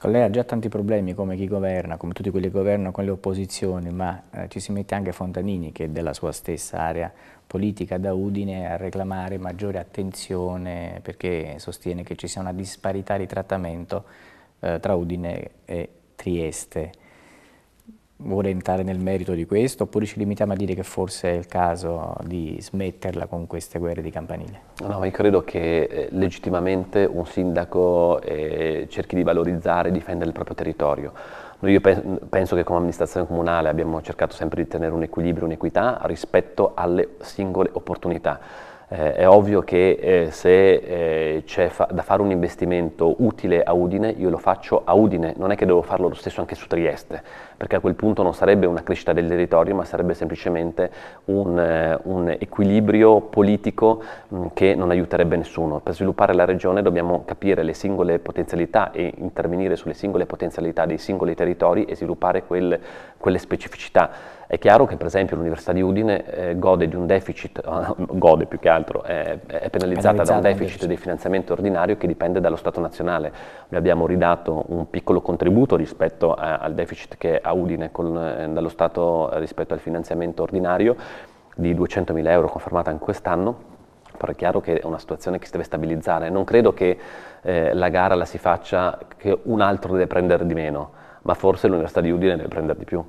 Ecco, lei ha già tanti problemi come chi governa, come tutti quelli che governano con le opposizioni, ma eh, ci si mette anche Fontanini che è della sua stessa area politica da Udine a reclamare maggiore attenzione perché sostiene che ci sia una disparità di trattamento eh, tra Udine e Trieste vuole entrare nel merito di questo oppure ci limitiamo a dire che forse è il caso di smetterla con queste guerre di campanile? No, ma io credo che eh, legittimamente un sindaco eh, cerchi di valorizzare e difendere il proprio territorio. io penso che come amministrazione comunale abbiamo cercato sempre di tenere un equilibrio, un'equità rispetto alle singole opportunità eh, è ovvio che eh, se eh, c'è fa da fare un investimento utile a Udine, io lo faccio a Udine, non è che devo farlo lo stesso anche su Trieste, perché a quel punto non sarebbe una crescita del territorio, ma sarebbe semplicemente un, eh, un equilibrio politico mh, mm, che non aiuterebbe nessuno. Per sviluppare la regione dobbiamo capire le singole potenzialità e intervenire sulle singole potenzialità dei singoli territori e sviluppare quel, quelle specificità. È chiaro che per esempio l'Università di Udine eh, gode di un deficit, gode più che altro, è, è penalizzata, penalizzata, da un deficit, deficit di finanziamento ordinario che dipende dallo Stato nazionale. Noi abbiamo ridato un piccolo contributo rispetto a, al deficit che ha Udine con, eh, dallo Stato eh, rispetto al finanziamento ordinario di 200.000 euro confermata anche quest'anno, però è chiaro che è una situazione che si deve stabilizzare. Non credo che eh, la gara la si faccia che un altro deve prendere di meno, ma forse l'Università di Udine deve prendere di più.